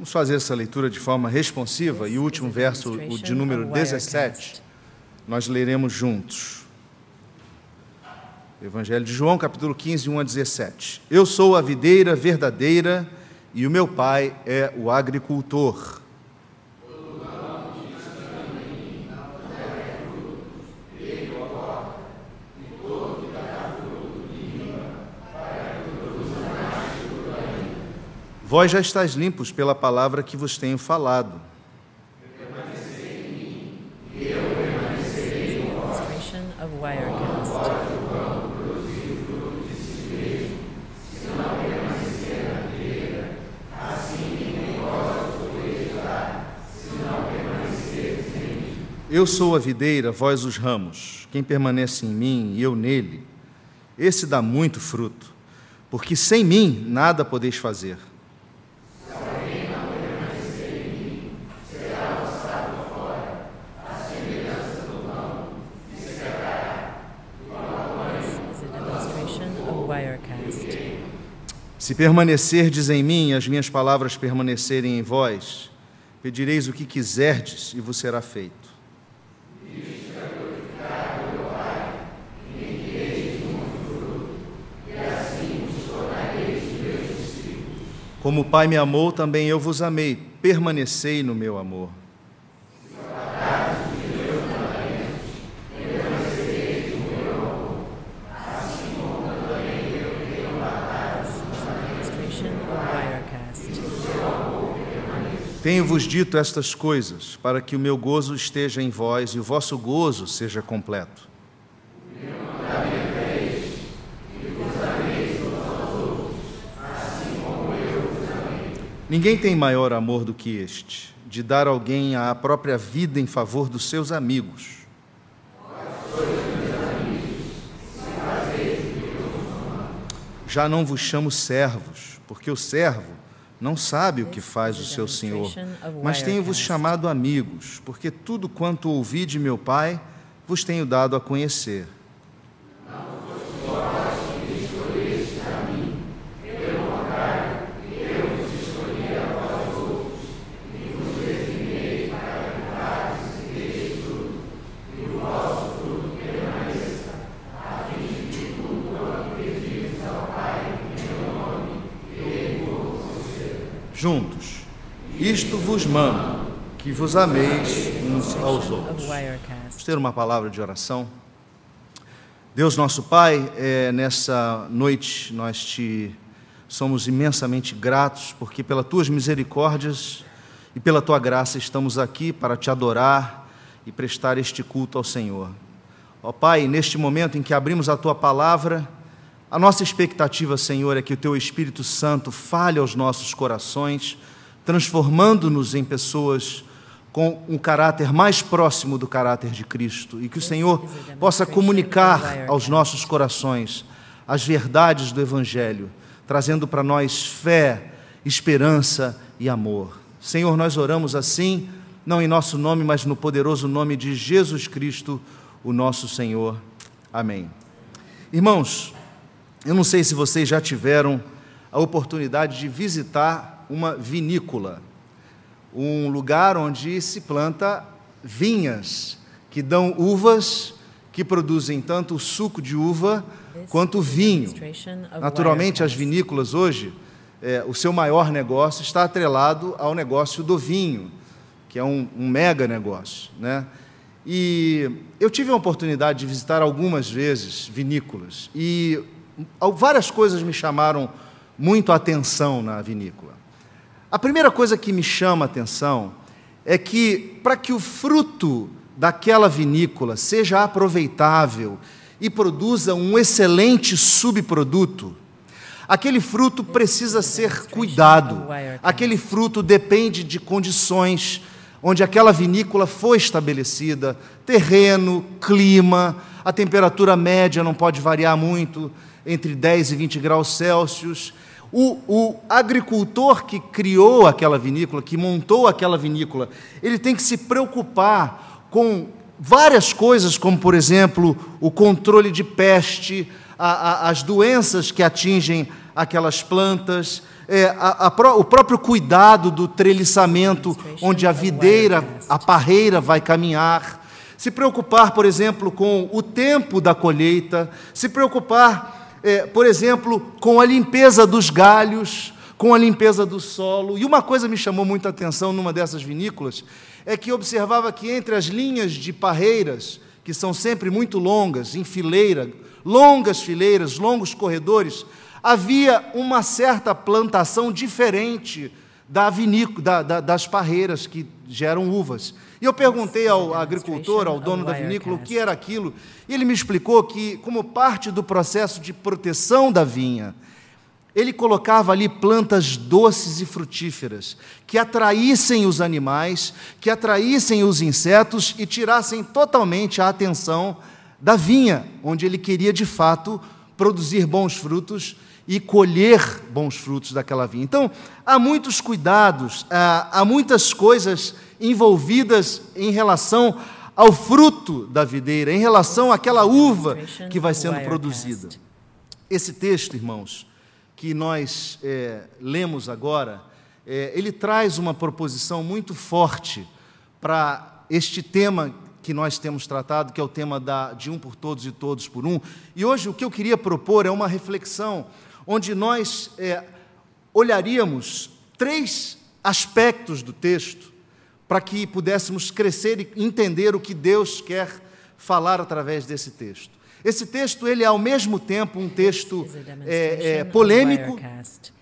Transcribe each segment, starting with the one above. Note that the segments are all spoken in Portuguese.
Vamos fazer essa leitura de forma responsiva e o último verso, o de número 17, nós leremos juntos. Evangelho de João, capítulo 15, 1 a 17. Eu sou a videira verdadeira e o meu pai é o agricultor. Vós já estáis limpos pela palavra que vos tenho falado. em mim, eu em Eu sou a videira, vós os ramos. Quem permanece em mim e eu nele, esse dá muito fruto, porque sem mim nada podeis fazer. Se permanecerdes em mim, as minhas palavras permanecerem em vós, pedireis o que quiserdes e vos será feito. Como o Pai me amou, também eu vos amei. Permanecei no meu amor. Tenho-vos dito estas coisas, para que o meu gozo esteja em vós e o vosso gozo seja completo. Ninguém tem maior amor do que este, de dar alguém a própria vida em favor dos seus amigos. Já não vos chamo servos, porque o servo não sabe o que faz o seu Senhor, mas tenho-vos chamado amigos, porque tudo quanto ouvi de meu Pai vos tenho dado a conhecer. vos mando que vos ameis uns aos outros. Vamos ter uma palavra de oração. Deus nosso Pai, é, nessa noite nós te somos imensamente gratos, porque pelas tuas misericórdias e pela tua graça estamos aqui para te adorar e prestar este culto ao Senhor. Ó Pai, neste momento em que abrimos a tua palavra, a nossa expectativa, Senhor, é que o teu Espírito Santo fale aos nossos corações transformando-nos em pessoas com um caráter mais próximo do caráter de Cristo e que o Senhor possa comunicar aos nossos corações as verdades do Evangelho, trazendo para nós fé, esperança e amor. Senhor, nós oramos assim, não em nosso nome, mas no poderoso nome de Jesus Cristo, o nosso Senhor. Amém. Irmãos, eu não sei se vocês já tiveram a oportunidade de visitar uma vinícola, um lugar onde se planta vinhas que dão uvas que produzem tanto o suco de uva quanto o vinho. Naturalmente, as vinícolas hoje, é, o seu maior negócio está atrelado ao negócio do vinho, que é um, um mega negócio, né? E eu tive a oportunidade de visitar algumas vezes vinícolas e várias coisas me chamaram muito a atenção na vinícola. A primeira coisa que me chama a atenção é que, para que o fruto daquela vinícola seja aproveitável e produza um excelente subproduto, aquele fruto precisa ser cuidado, aquele fruto depende de condições onde aquela vinícola foi estabelecida, terreno, clima, a temperatura média não pode variar muito, entre 10 e 20 graus Celsius, o, o, agricultor que criou aquela vinícola, que montou aquela vinícola, ele tem que se preocupar com várias coisas, como, por exemplo, o controle de peste, a, a, as doenças que atingem aquelas plantas, é, a, o próprio cuidado do treliçamento, onde a videira, a parreira vai caminhar, se preocupar, por exemplo, com o tempo da colheita, se preocupar é, por exemplo, com a limpeza dos galhos, com a limpeza do solo. E uma coisa me chamou muita atenção numa dessas vinícolas é que observava que entre as linhas de parreiras, que são sempre muito longas, em fileira, longas fileiras, longos corredores, havia uma certa plantação diferente da vinícola, da, da, das parreiras que geram uvas. E eu perguntei ao agricultor, ao é dono da vinícola, o que era aquilo, e ele me explicou que, como parte do processo de proteção da vinha, ele colocava ali plantas doces e frutíferas, que atraíssem os animais, que atraíssem os insetos e tirassem totalmente a atenção da vinha, onde ele queria de fato produzir bons frutos e colher bons frutos daquela vinha. Então, há muitos cuidados, há, muitas coisas envolvidas em relação ao fruto da videira, em relação àquela uva que vai sendo produzida. Esse texto, irmãos, que nós é, lemos agora, é, ele traz uma proposição muito forte para este tema que nós temos tratado, que é o tema da, de um por todos e todos por um. E hoje o que eu queria propor é uma reflexão onde nós é, olharíamos três aspectos do texto para que pudéssemos crescer e entender o que Deus quer falar através desse texto. Esse texto ele é ao mesmo tempo um texto é, é, polêmico,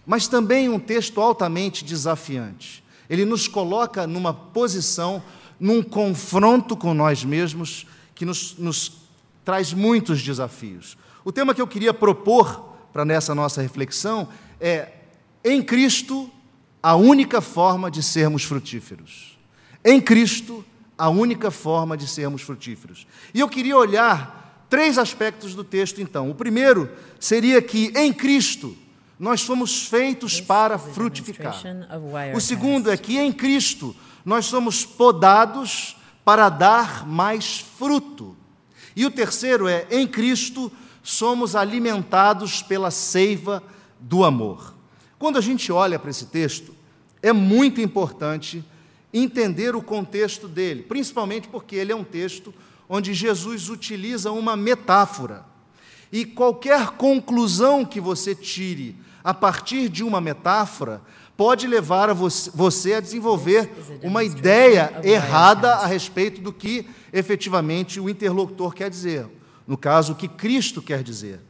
mas também um texto altamente desafiante. Ele nos coloca numa posição, num confronto com nós mesmos, que nos, nos traz muitos desafios. O tema que eu queria propor para nessa nossa reflexão é: em Cristo, a única forma de sermos frutíferos. Em Cristo, a única forma de sermos frutíferos. E eu queria olhar três aspectos do texto, então. O primeiro seria que em Cristo nós somos feitos para frutificar. O segundo é que em Cristo nós somos podados para dar mais fruto. E o terceiro é em Cristo somos alimentados pela seiva do amor. Quando a gente olha para esse texto, é muito importante entender o contexto dele, principalmente porque ele é um texto onde Jesus utiliza uma metáfora. E qualquer conclusão que você tire a partir de uma metáfora pode levar a você a desenvolver uma ideia errada a respeito do que efetivamente o interlocutor quer dizer, no caso, o que Cristo quer dizer.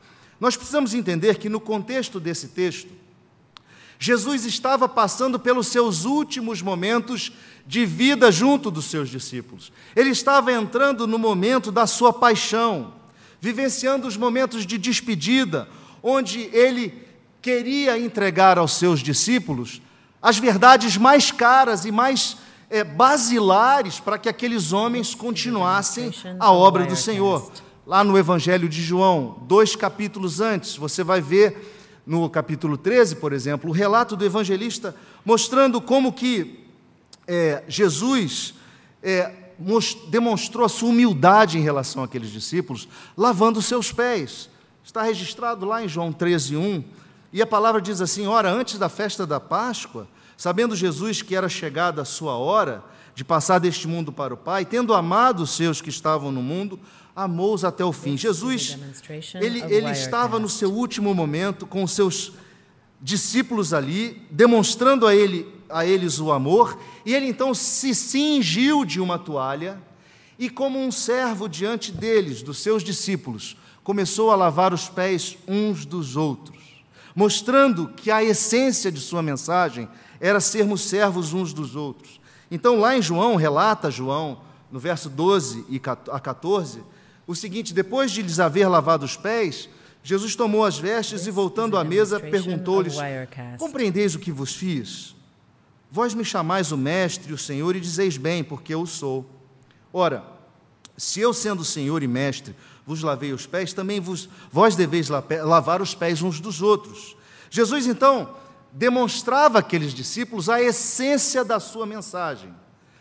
Nós precisamos entender que, no contexto desse texto, Jesus estava passando pelos seus últimos momentos de vida junto dos seus discípulos. Ele estava entrando no momento da sua paixão, vivenciando os momentos de despedida, onde ele queria entregar aos seus discípulos as verdades mais caras e mais é, basilares para que aqueles homens continuassem a obra do Senhor. Lá no Evangelho de João, dois capítulos antes, você vai ver no capítulo 13, por exemplo, o relato do evangelista mostrando como que é, Jesus é, demonstrou a sua humildade em relação àqueles discípulos, lavando seus pés. Está registrado lá em João 13, 1. E a palavra diz assim: Ora, antes da festa da Páscoa, sabendo Jesus que era chegada a sua hora de passar deste mundo para o Pai, tendo amado os seus que estavam no mundo, amou-os até o fim. Jesus, ele, ele estava no seu último momento com os seus discípulos ali, demonstrando a, ele, a eles o amor, e ele então se cingiu de uma toalha e, como um servo diante deles, dos seus discípulos, começou a lavar os pés uns dos outros, mostrando que a essência de sua mensagem era sermos servos uns dos outros. Então, lá em João, relata João, no verso 12 a 14, o seguinte: depois de lhes haver lavado os pés, Jesus tomou as vestes e, voltando à mesa, perguntou-lhes: Compreendeis o que vos fiz? Vós me chamais o Mestre, o Senhor, e dizeis bem, porque eu sou. Ora, se eu, sendo Senhor e Mestre, vos lavei os pés, também vos, vós deveis lavar os pés uns dos outros. Jesus, então, demonstrava àqueles discípulos a essência da sua mensagem: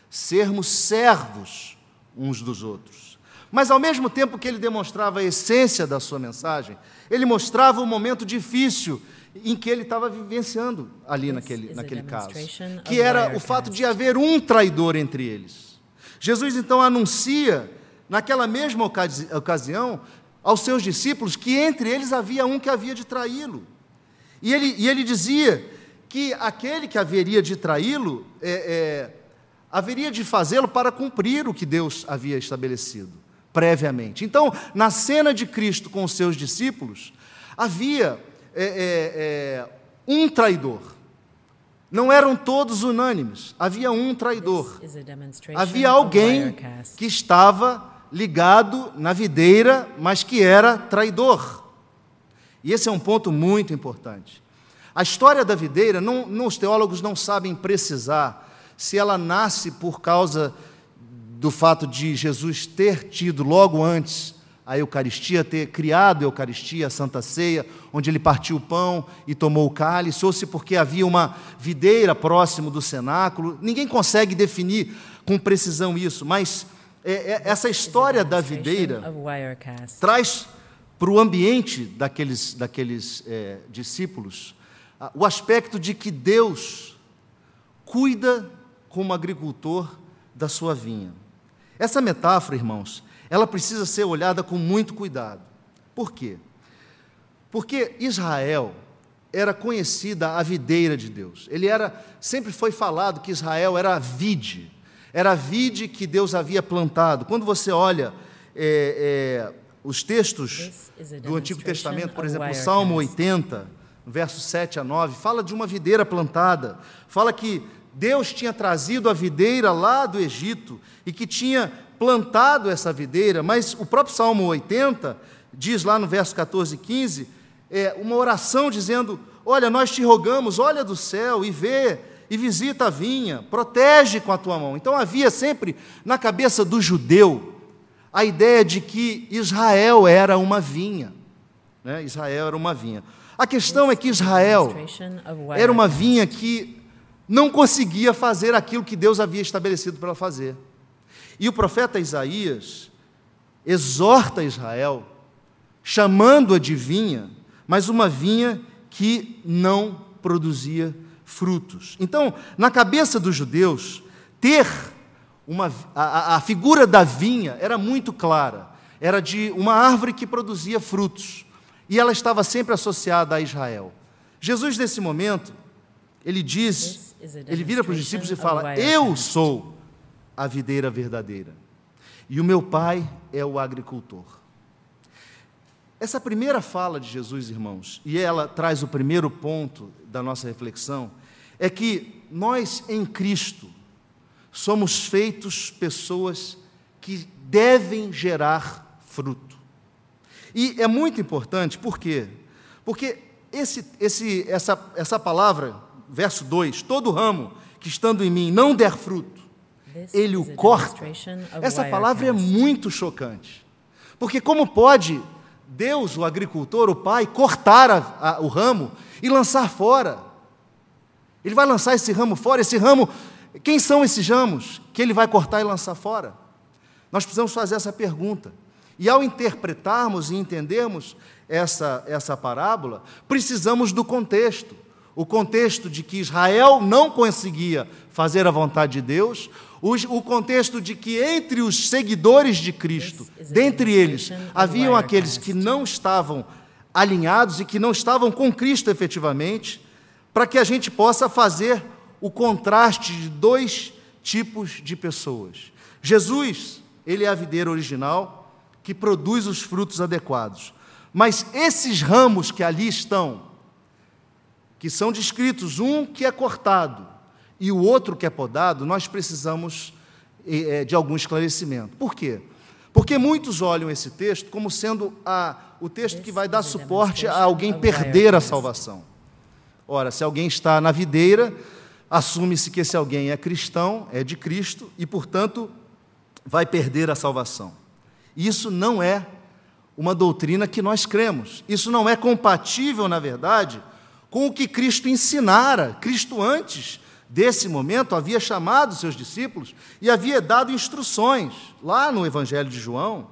sermos servos uns dos outros. Mas ao mesmo tempo que ele demonstrava a essência da sua mensagem, ele mostrava o momento difícil em que ele estava vivenciando ali naquele, naquele caso, que era o fato de haver um traidor entre eles. Jesus então anuncia, naquela mesma ocasi ocasião, aos seus discípulos que entre eles havia um que havia de traí-lo. E ele, e ele dizia que aquele que haveria de traí-lo é, é, haveria de fazê-lo para cumprir o que Deus havia estabelecido previamente. Então, na cena de Cristo com os seus discípulos, havia é, é, é, um traidor. Não eram todos unânimes, havia um traidor. Havia alguém que estava ligado na videira, mas que era traidor. E esse é um ponto muito importante. A história da videira, não, não, os teólogos não sabem precisar se ela nasce por causa do fato de Jesus ter tido logo antes a Eucaristia, ter criado a Eucaristia, a Santa Ceia, onde ele partiu o pão e tomou o cálice, ou se porque havia uma videira próximo do cenáculo. Ninguém consegue definir com precisão isso, mas é, é, essa história da videira traz para o ambiente daqueles, daqueles é, discípulos o aspecto de que Deus cuida como agricultor da sua vinha. Essa metáfora, irmãos, ela precisa ser olhada com muito cuidado. Por quê? Porque Israel era conhecida a videira de Deus. Ele era, sempre foi falado que Israel era a vide, era a vide que Deus havia plantado. Quando você olha é, é, os textos do Antigo Testamento, por exemplo, Salmo 80, versos 7 a 9, fala de uma videira plantada, fala que Deus tinha trazido a videira lá do Egito e que tinha plantado essa videira, mas o próprio Salmo 80 diz lá no verso 14 e 15, é, uma oração dizendo: Olha, nós te rogamos, olha do céu e vê, e visita a vinha, protege com a tua mão. Então havia sempre na cabeça do judeu a ideia de que Israel era uma vinha. Né? Israel era uma vinha. A questão é que Israel era uma vinha que não conseguia fazer aquilo que Deus havia estabelecido para ela fazer. E o profeta Isaías exorta Israel, chamando-a de vinha, mas uma vinha que não produzia frutos. Então, na cabeça dos judeus, ter uma, a, a figura da vinha era muito clara. Era de uma árvore que produzia frutos. E ela estava sempre associada a Israel. Jesus, nesse momento, ele diz ele vira para os discípulos e fala: Eu sou a videira verdadeira. E o meu pai é o agricultor. Essa primeira fala de Jesus, irmãos, e ela traz o primeiro ponto da nossa reflexão, é que nós em Cristo somos feitos pessoas que devem gerar fruto. E é muito importante, por quê? Porque esse, esse, essa, essa palavra verso 2: Todo ramo que estando em mim não der fruto, ele o corta. Essa palavra é muito chocante. Porque, como pode Deus, o agricultor, o pai, cortar a, a, o ramo e lançar fora? Ele vai lançar esse ramo fora. Esse ramo, quem são esses ramos que ele vai cortar e lançar fora? Nós precisamos fazer essa pergunta. E ao interpretarmos e entendermos essa, essa parábola, precisamos do contexto o contexto de que Israel não conseguia fazer a vontade de Deus, o contexto de que entre os seguidores de Cristo, dentre eles, haviam aqueles que não estavam alinhados e que não estavam com Cristo efetivamente, para que a gente possa fazer o contraste de dois tipos de pessoas. Jesus, ele é a videira original que produz os frutos adequados. Mas esses ramos que ali estão, que são descritos, um que é cortado e o outro que é podado, nós precisamos eh, eh, de algum esclarecimento. Por quê? Porque muitos olham esse texto como sendo a, o texto que vai dar suporte é a alguém perder a salvação. Ora, se alguém está na videira, assume-se que esse alguém é cristão, é de Cristo e, portanto, vai perder a salvação. Isso não é uma doutrina que nós cremos. Isso não é compatível, na verdade, com o que Cristo ensinara. Cristo, antes desse momento, havia chamado seus discípulos e havia dado instruções. Lá no Evangelho de João,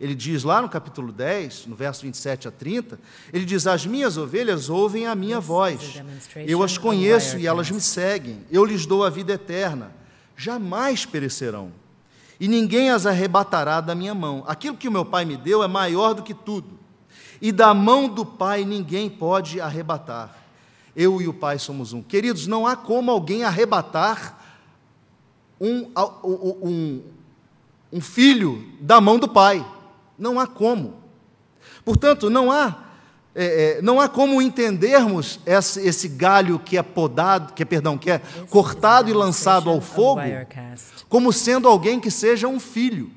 ele diz, lá no capítulo 10, no verso 27 a 30, ele diz: As minhas ovelhas ouvem a minha voz, eu as conheço e elas me seguem, eu lhes dou a vida eterna, jamais perecerão. E ninguém as arrebatará da minha mão. Aquilo que o meu Pai me deu é maior do que tudo e da mão do Pai ninguém pode arrebatar. Eu e o Pai somos um. Queridos, não há como alguém arrebatar um, um, um filho da mão do Pai. Não há como. Portanto, não há. É, é, não há como entendermos esse, esse, galho que é podado, que é, perdão, que é cortado e lançado ao fogo, como sendo alguém que seja um filho.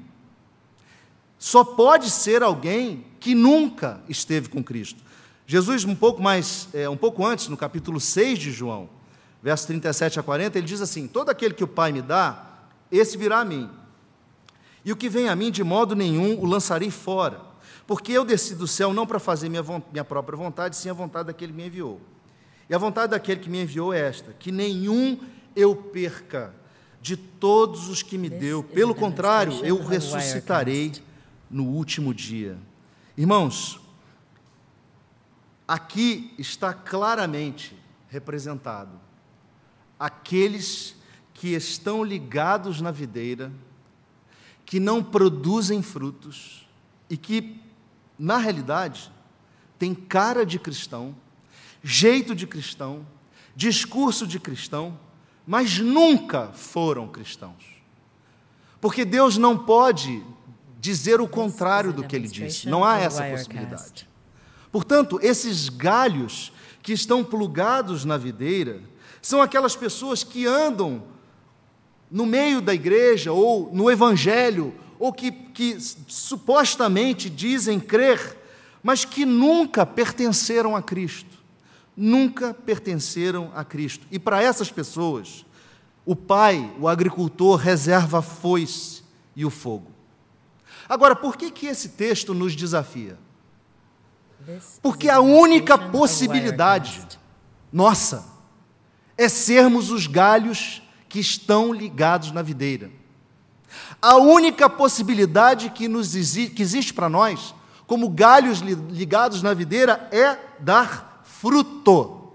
Só pode ser alguém que nunca esteve com Cristo. Jesus, um pouco mais, é, um pouco antes, no capítulo 6 de João, versos 37 a 40, ele diz assim: Todo aquele que o Pai me dá, esse virá a mim. E o que vem a mim, de modo nenhum o lançarei fora, porque eu desci do céu não para fazer minha, minha própria vontade, sim a vontade daquele que me enviou. E a vontade daquele que me enviou é esta: que nenhum eu perca de todos os que me deu, é pelo contrário, eu ressuscitarei no último dia. Irmãos, Aqui está claramente representado aqueles que estão ligados na videira, que não produzem frutos e que, na realidade, têm cara de cristão, jeito de cristão, discurso de cristão, mas nunca foram cristãos. Porque Deus não pode dizer o contrário do que ele disse, não há essa possibilidade. Portanto, esses galhos que estão plugados na videira são aquelas pessoas que andam no meio da igreja ou no evangelho, ou que, que supostamente dizem crer, mas que nunca pertenceram a Cristo. Nunca pertenceram a Cristo. E para essas pessoas, o pai, o agricultor, reserva a foice e o fogo. Agora, por que, que esse texto nos desafia? Porque a única possibilidade nossa é sermos os galhos que estão ligados na videira. A única possibilidade que, nos exi que existe para nós, como galhos li ligados na videira, é dar fruto.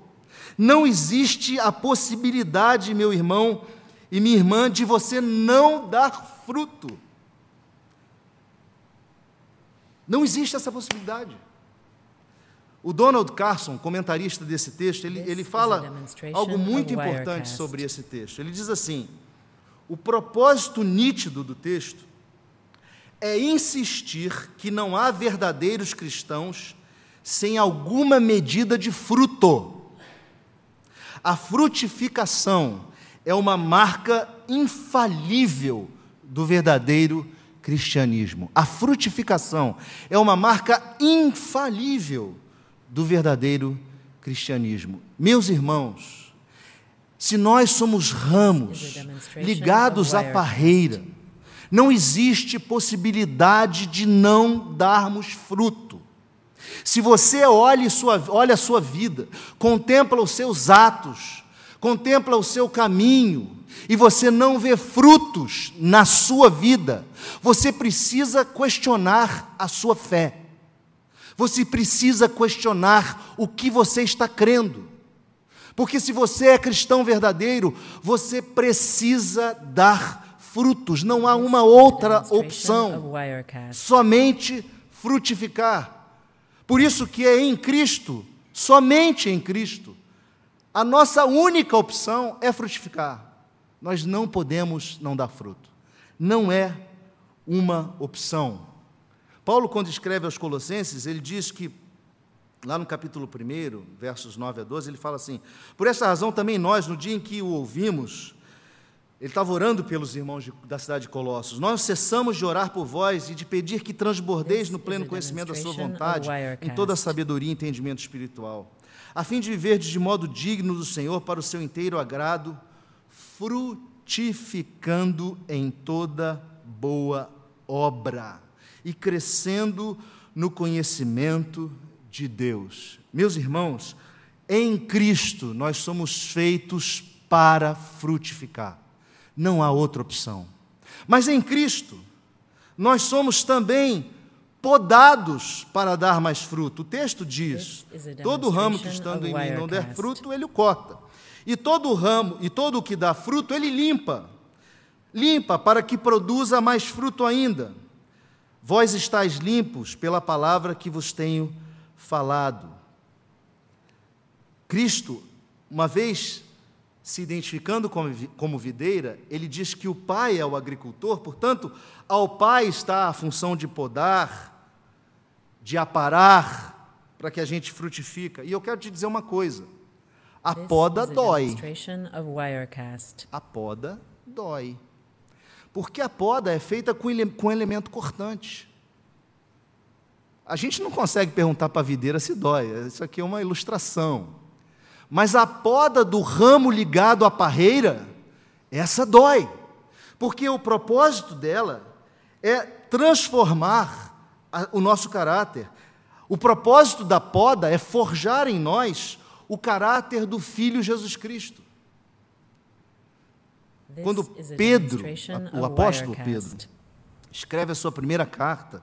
Não existe a possibilidade, meu irmão e minha irmã, de você não dar fruto. Não existe essa possibilidade. O Donald Carson, comentarista desse texto, ele, ele fala algo muito importante sobre esse texto. Ele diz assim: o propósito nítido do texto é insistir que não há verdadeiros cristãos sem alguma medida de fruto. A frutificação é uma marca infalível do verdadeiro cristianismo. A frutificação é uma marca infalível do verdadeiro cristianismo. Meus irmãos, se nós somos ramos ligados à parreira, não existe possibilidade de não darmos fruto. Se você olha, sua, olha a sua vida, contempla os seus atos, contempla o seu caminho, e você não vê frutos na sua vida, você precisa questionar a sua fé. Você precisa questionar o que você está crendo. Porque se você é cristão verdadeiro, você precisa dar frutos, não há uma outra opção. Somente frutificar. Por isso que é em Cristo, somente em Cristo. A nossa única opção é frutificar. Nós não podemos não dar fruto. Não é uma opção. Paulo, quando escreve aos Colossenses, ele diz que, lá no capítulo 1, versos 9 a 12, ele fala assim: Por essa razão também nós, no dia em que o ouvimos, ele estava orando pelos irmãos de, da cidade de Colossos. Nós cessamos de orar por vós e de pedir que transbordeis no pleno conhecimento da sua vontade, em toda a sabedoria e entendimento espiritual, a fim de viverdes de modo digno do Senhor para o seu inteiro agrado, frutificando em toda boa obra e crescendo no conhecimento de Deus. Meus irmãos, em Cristo nós somos feitos para frutificar. Não há outra opção. Mas em Cristo nós somos também podados para dar mais fruto. O texto diz: todo ramo que estando em mim não der fruto, ele o corta. E todo ramo e todo o que dá fruto, ele limpa. Limpa para que produza mais fruto ainda. Vós estáis limpos pela palavra que vos tenho falado. Cristo, uma vez se identificando como videira, ele diz que o pai é o agricultor, portanto, ao pai está a função de podar, de aparar, para que a gente frutifica. E eu quero te dizer uma coisa: a poda dói. A poda dói. Porque a poda é feita com, ele, com elemento cortante. A gente não consegue perguntar para a videira se dói, isso aqui é uma ilustração. Mas a poda do ramo ligado à parreira, essa dói. Porque o propósito dela é transformar a, o nosso caráter. O propósito da poda é forjar em nós o caráter do Filho Jesus Cristo. Quando Pedro, o apóstolo Pedro, escreve a sua primeira carta,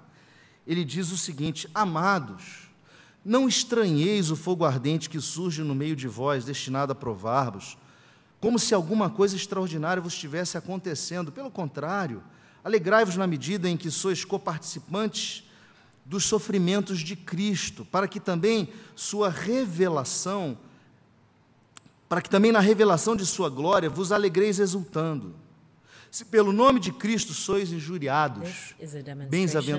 ele diz o seguinte: Amados, não estranheis o fogo ardente que surge no meio de vós, destinado a provar-vos, como se alguma coisa extraordinária vos estivesse acontecendo. Pelo contrário, alegrai-vos na medida em que sois coparticipantes dos sofrimentos de Cristo, para que também sua revelação para que também na revelação de sua glória vos alegreis exultando. Se pelo nome de Cristo sois injuriados,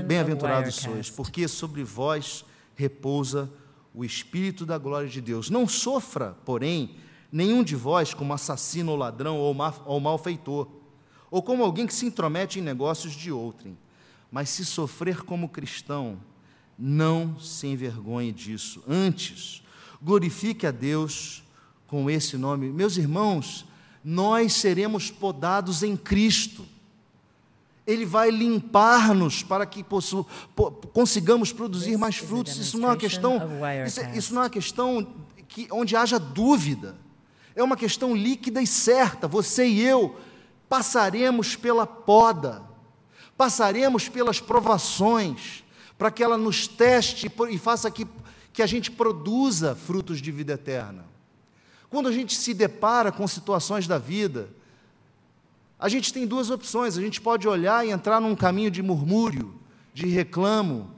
bem-aventurados sois, porque sobre vós repousa o Espírito da glória de Deus. Não sofra, porém, nenhum de vós como assassino ou ladrão ou, ma ou malfeitor, ou como alguém que se intromete em negócios de outrem. Mas se sofrer como cristão, não se envergonhe disso. Antes, glorifique a Deus com esse nome. Meus irmãos, nós seremos podados em Cristo. Ele vai limpar-nos para que possu, po, consigamos produzir mais frutos. Isso não é uma questão, isso, é, isso, não é uma questão que, onde haja dúvida. É uma questão líquida e certa. Você e eu passaremos pela poda, passaremos pelas provações, para que ela nos teste e faça que, que a gente produza frutos de vida eterna. Quando a gente se depara com situações da vida, a gente tem duas opções: a gente pode olhar e entrar num caminho de murmúrio, de reclamo.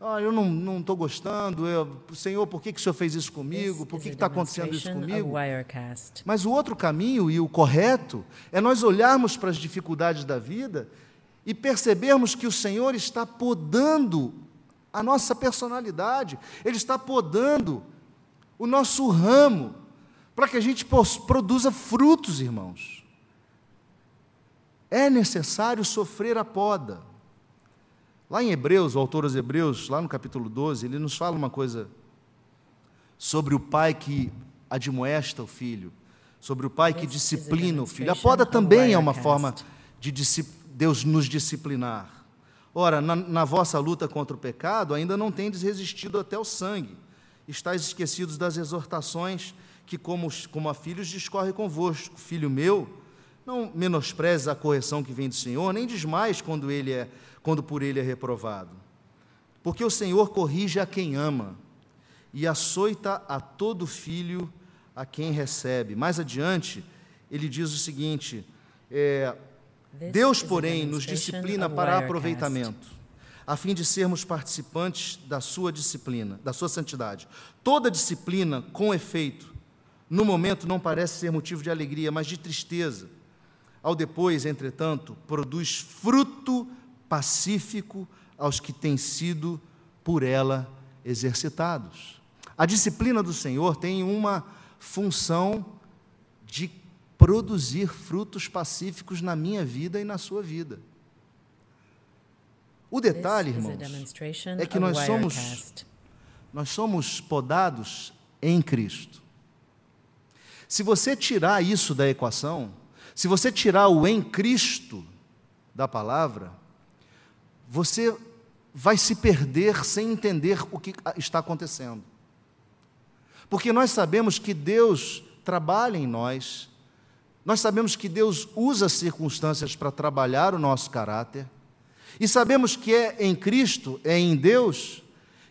Ah, eu não estou gostando, eu, Senhor, por que, que o Senhor fez isso comigo? Por que está acontecendo isso comigo? Mas o outro caminho e o correto é nós olharmos para as dificuldades da vida e percebermos que o Senhor está podando a nossa personalidade, Ele está podando o nosso ramo, para que a gente produza frutos, irmãos. É necessário sofrer a poda. Lá em Hebreus, o autor aos Hebreus, lá no capítulo 12, ele nos fala uma coisa sobre o pai que admoesta o filho, sobre o pai que disciplina o filho. A poda também é uma forma de Deus nos disciplinar. Ora, na, na vossa luta contra o pecado, ainda não tendes resistido até o sangue. Estais esquecidos das exortações que, como, como a filhos, discorre convosco. Filho meu, não menospreze a correção que vem do Senhor, nem desmais quando, ele é, quando por ele é reprovado. Porque o Senhor corrige a quem ama e açoita a todo filho a quem recebe. Mais adiante, ele diz o seguinte: é, Deus, porém, nos disciplina para aproveitamento, a fim de sermos participantes da sua disciplina, da sua santidade. Toda disciplina, com efeito, no momento não parece ser motivo de alegria, mas de tristeza. Ao depois, entretanto, produz fruto pacífico aos que têm sido por ela exercitados. A disciplina do Senhor tem uma função de produzir frutos pacíficos na minha vida e na sua vida. O detalhe, irmãos, é que nós somos nós somos podados em Cristo. Se você tirar isso da equação, se você tirar o em Cristo da palavra, você vai se perder sem entender o que está acontecendo. Porque nós sabemos que Deus trabalha em nós, nós sabemos que Deus usa as circunstâncias para trabalhar o nosso caráter, e sabemos que é em Cristo, é em Deus,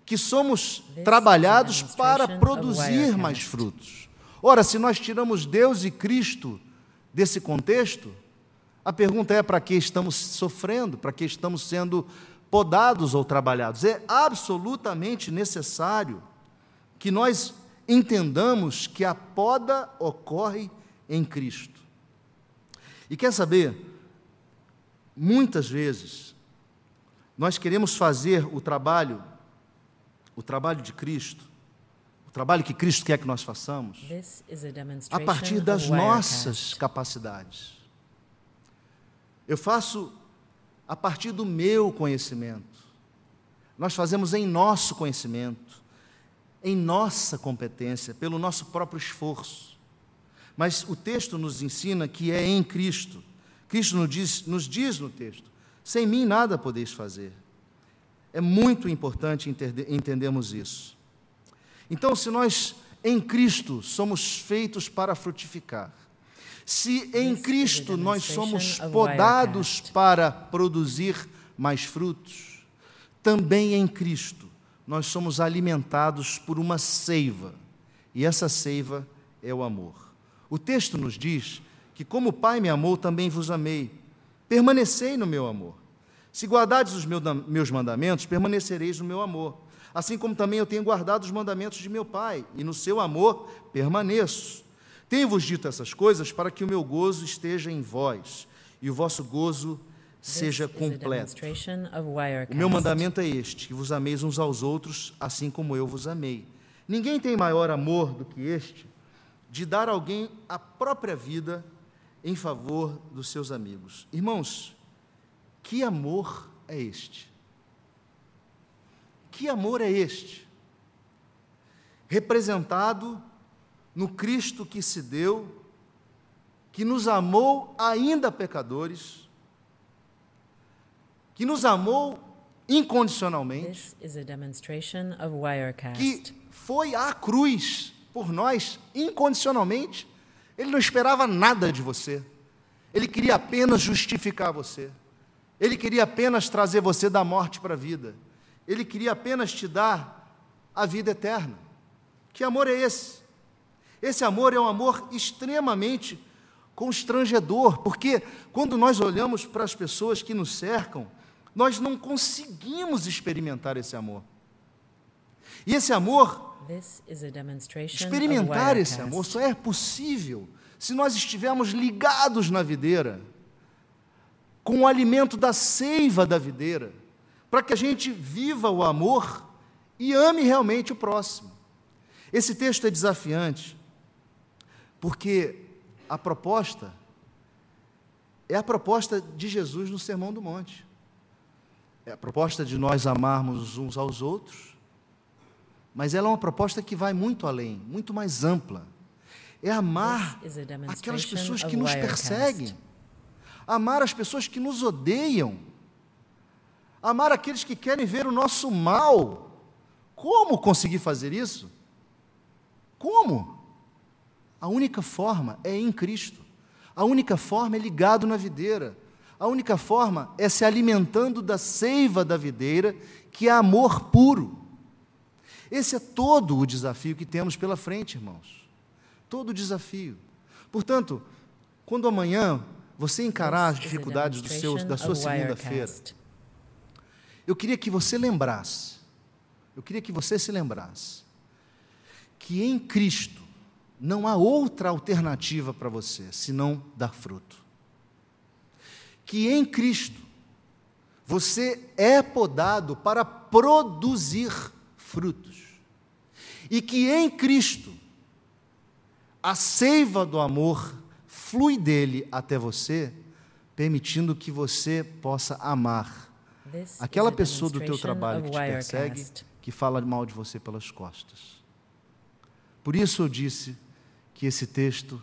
que somos trabalhados para produzir mais frutos. Ora, se nós tiramos Deus e Cristo desse contexto, a pergunta é para que estamos sofrendo, para que estamos sendo podados ou trabalhados. É absolutamente necessário que nós entendamos que a poda ocorre em Cristo. E quer saber? Muitas vezes nós queremos fazer o trabalho, o trabalho de Cristo, o trabalho que Cristo quer que nós façamos a, partir das nossas capacidades. Eu faço a partir do meu conhecimento. Nós fazemos em nosso conhecimento, em nossa competência, pelo nosso próprio esforço. Mas o texto nos ensina que é em Cristo. Cristo nos diz, nos diz no texto: sem mim nada podeis fazer. É muito importante entendermos isso. Então, se nós em Cristo somos feitos para frutificar, se em Cristo nós somos podados para produzir mais frutos, também em Cristo nós somos alimentados por uma seiva, e essa seiva é o amor. O texto nos diz que, como o Pai me amou, também vos amei. Permanecei no meu amor. Se guardardes os meus mandamentos, permanecereis no meu amor Assim como também eu tenho guardado os mandamentos de meu Pai, e no seu amor permaneço. Tenho-vos dito essas coisas para que o meu gozo esteja em vós e o vosso gozo seja completo. O meu mandamento é este: que vos ameis uns aos outros, assim como eu vos amei. Ninguém tem maior amor do que este, de dar alguém a própria vida em favor dos seus amigos. Irmãos, que amor é este? Que amor é este? Representado no Cristo que se deu, que nos amou ainda pecadores, que nos amou incondicionalmente, que foi à cruz por nós incondicionalmente. Ele não esperava nada de você. Ele queria apenas justificar você. Ele queria apenas trazer você da morte para a vida. Ele queria apenas te dar a vida eterna. Que amor é esse? Esse amor é um amor extremamente constrangedor, porque quando nós olhamos para as pessoas que nos cercam, nós não conseguimos experimentar esse amor. E esse amor, experimentar esse amor só é possível se nós estivermos ligados na videira, com o alimento da seiva da videira para que a gente viva o amor e ame realmente o próximo. Esse texto é desafiante, porque a proposta é a proposta de Jesus no Sermão do Monte. É a proposta de nós amarmos uns aos outros, mas ela é uma proposta que vai muito além, muito mais ampla. É amar aquelas pessoas que nos perseguem, amar as pessoas que nos odeiam amar aqueles que querem ver o nosso mal. Como conseguir fazer isso? Como? A única forma é em Cristo. A única forma é ligado na videira. A única forma é se alimentando da seiva da videira, que é amor puro. Esse é todo o desafio que temos pela frente, irmãos. Todo o desafio. Portanto, quando amanhã você encarar as dificuldades seu, da sua segunda-feira, eu queria que você lembrasse, eu queria que você se lembrasse, que em Cristo não há outra alternativa para você senão dar fruto. Que em Cristo você é podado para produzir frutos. E que em Cristo a seiva do amor flui dele até você, permitindo que você possa amar Aquela pessoa do teu trabalho que te persegue, que fala mal de você pelas costas. Por isso eu disse que esse texto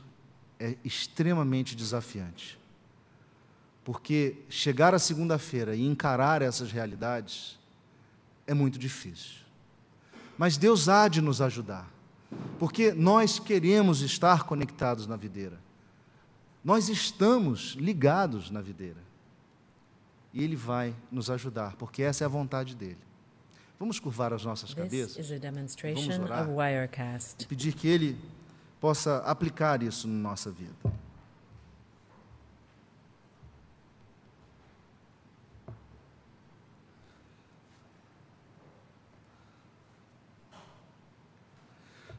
é extremamente desafiante. Porque chegar à segunda-feira e encarar essas realidades é muito difícil. Mas Deus há de nos ajudar, porque nós queremos estar conectados na videira. Nós estamos ligados na videira e Ele vai nos ajudar, porque essa é a vontade dele. Vamos curvar as nossas cabeças. Vamos orar e pedir que Ele possa aplicar isso na nossa vida.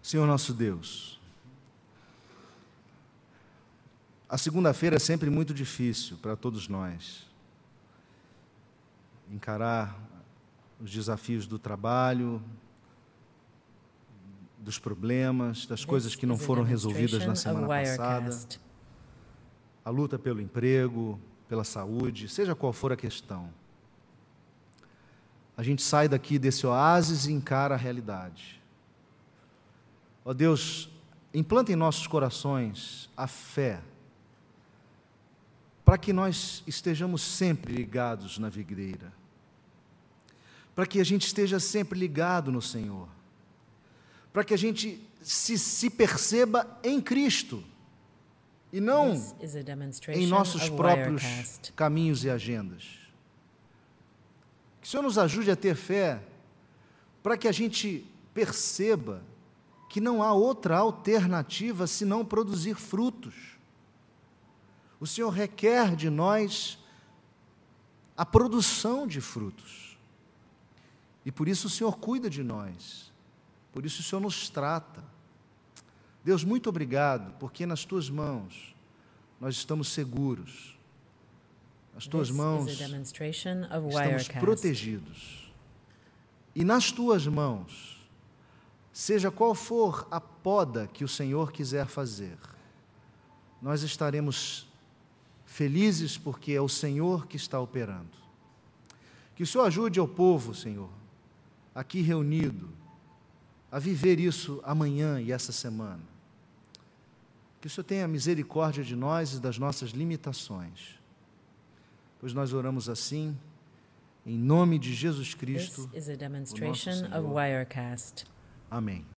Senhor nosso Deus, a segunda-feira é sempre muito difícil para todos nós encarar os desafios do trabalho, dos problemas, das coisas que não foram resolvidas na semana passada. A luta pelo emprego, pela saúde, seja qual for a questão. A gente sai daqui desse oásis e encara a realidade. Ó oh Deus, implanta em nossos corações a fé, para que nós estejamos sempre ligados na vigreira, para que a gente esteja sempre ligado no Senhor, para que a gente se, se perceba em Cristo e não em nossos próprios caminhos e agendas. Que o Senhor nos ajude a ter fé para que a gente perceba que não há outra alternativa senão produzir frutos. O Senhor requer de nós a produção de frutos. E por isso o Senhor cuida de nós, por isso o Senhor nos trata. Deus, muito obrigado, porque nas tuas mãos nós estamos seguros, nas tuas mãos estamos protegidos. E nas tuas mãos, seja qual for a poda que o Senhor quiser fazer, nós estaremos felizes porque é o Senhor que está operando. Que o Senhor ajude ao povo, Senhor, aqui reunido, a viver isso amanhã e essa semana. Que o Senhor tenha misericórdia de nós e das nossas limitações. Pois nós oramos assim, em nome de Jesus Cristo. This is a demonstration of Wirecast. Amém.